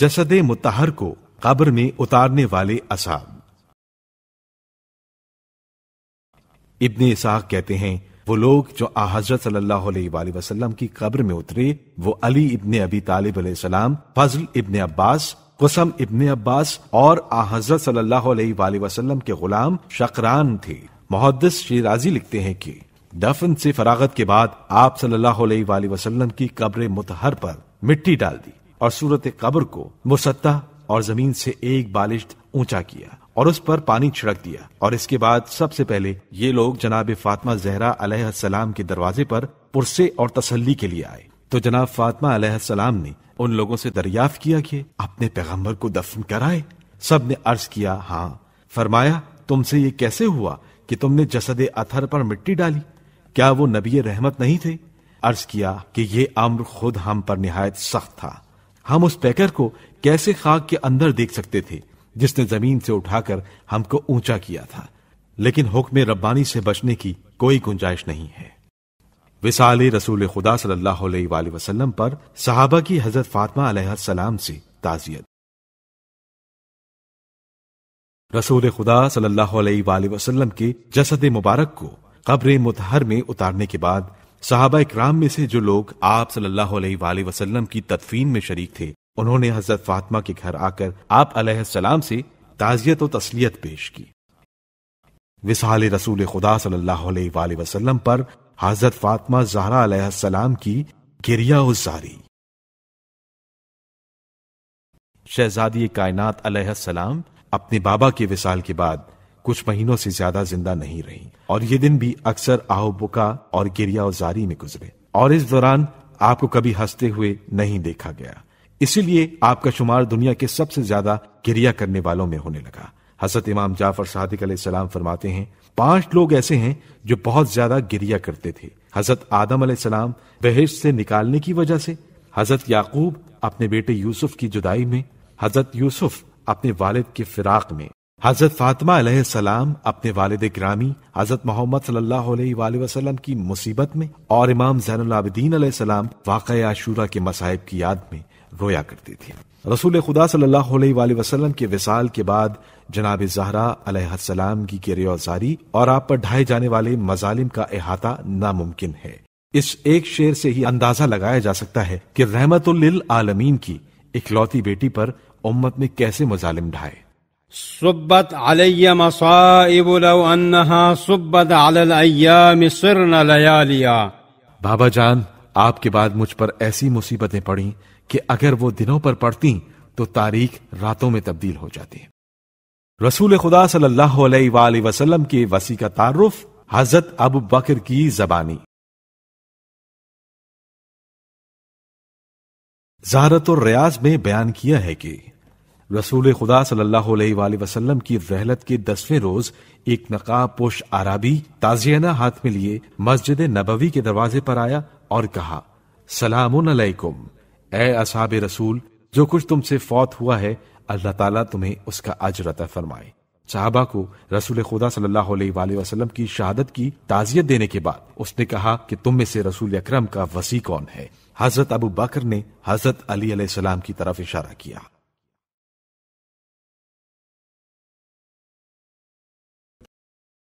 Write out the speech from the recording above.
جسد متحر کو قبر میں اتارنے والے ابن اسحاق کہتے ہیں وہ لوگ جو آ حضرت صلی اللہ علیہ وآلہ وسلم کی قبر میں اترے وہ علی ابن ابی طالب علیہ السلام فضل ابن عباس قسم ابن عباس اور آ حضرت صلی اللہ علیہ وآلہ وسلم کے غلام شقران تھے محدث شیرازی لکھتے ہیں کہ دفن سے فراغت کے بعد آپ صلی اللہ علیہ وآلہ وسلم کی قبر متحر پر مٹی ڈال دی اور صورت قبر کو مستح اور زمین سے ایک بالشت اونچا کیا اور اس پر پانی چھڑک دیا اور اس کے بعد سب سے پہلے یہ لوگ جناب فاطمہ زہرا علیہ السلام کے دروازے پر پرسے اور تسلی کے لیے آئے تو جناب فاطمہ علیہ السلام نے ان لوگوں سے دریافت کیا کہ اپنے پیغمبر کو دفن کرائے سب نے عرض کیا ہاں فرمایا تم سے یہ کیسے ہوا کہ تم نے جسد اتھر پر مٹی ڈالی کیا وہ نبی رحمت نہیں تھے عرض کیا کہ یہ امر خود ہم پر نہایت سخت تھا ہم اس پیکر کو کیسے خاک کے اندر دیکھ سکتے تھے جس نے زمین سے اٹھا کر ہم کو اونچا کیا تھا لیکن حکم ربانی سے بچنے کی کوئی گنجائش نہیں ہے وسال رسول خدا صلی اللہ علیہ وآلہ وسلم پر صحابہ کی حضرت فاطمہ علیہ السلام سے تعزیت رسول خدا صلی اللہ علیہ وآلہ وسلم کے جسد مبارک کو قبر متحر میں اتارنے کے بعد صحابہ اکرام میں سے جو لوگ آپ صلی اللہ علیہ وآلہ وسلم کی تدفین میں شریک تھے انہوں نے حضرت فاطمہ کے گھر آ کر آپ علیہ السلام سے و تسلیت پیش کی رسول خدا صلی اللہ علیہ وآلہ وسلم پر حضرت فاطمہ زہرا علیہ السلام کی گریا زاری شہزادی کائنات علیہ السلام اپنے بابا کے وسال کے بعد کچھ مہینوں سے زیادہ زندہ نہیں رہی اور یہ دن بھی اکثر بکا اور گریا ازاری میں گزرے اور اس دوران آپ کو کبھی ہنستے ہوئے نہیں دیکھا گیا اسی لیے آپ کا شمار دنیا کے سب سے زیادہ گریا کرنے والوں میں ہونے لگا حضرت امام جعفر صادق علیہ السلام فرماتے ہیں پانچ لوگ ایسے ہیں جو بہت زیادہ گریا کرتے تھے حضرت آدم علیہ السلام بحث سے نکالنے کی وجہ سے حضرت یعقوب اپنے بیٹے یوسف کی جدائی میں حضرت یوسف اپنے والد کے فراق میں حضرت فاطمہ علیہ السلام اپنے والد گرامی حضرت محمد صلی اللہ علیہ وآلہ وسلم کی مصیبت میں اور امام زین العابدین علیہ السلام واقع کے مصائب کی یاد میں رویا کرتی تھی رسول خدا صلی اللہ علیہ وآلہ وسلم کے وسال کے بعد جناب زہرا علیہ السلام کی ریوزاری اور آپ پر ڈھائے جانے والے مظالم کا احاطہ ناممکن ہے اس ایک شعر سے ہی اندازہ لگایا جا سکتا ہے کہ رحمت للعالمین کی اکلوتی بیٹی پر امت میں کیسے مظالم ڈھائے علی مصائب لو انہا الایام لیالیا بابا جان آپ کے بعد مجھ پر ایسی مصیبتیں پڑیں کہ اگر وہ دنوں پر پڑتی تو تاریخ راتوں میں تبدیل ہو جاتی رسول خدا صلی اللہ علیہ وآلہ وسلم کی وسیع کا تعارف حضرت ابو بکر کی زبانی زہارت اور ریاض میں بیان کیا ہے کہ رسول خدا صلی اللہ علیہ وآلہ وسلم کی رحلت کے دسویں روز ایک نقاب پوش تازیانہ ہاتھ میں لیے مسجد نبوی کے دروازے پر آیا اور کہا سلام علیکم اے اصحاب رسول جو کچھ تم سے فوت ہوا ہے اللہ تعالیٰ تمہیں اس کا عطا فرمائے صحابہ کو رسول خدا صلی اللہ علیہ وآلہ وسلم کی شہادت کی تعزیت دینے کے بعد اس نے کہا کہ تم میں سے رسول اکرم کا وسیع کون ہے حضرت ابو بکر نے حضرت علی علیہ السلام کی طرف اشارہ کیا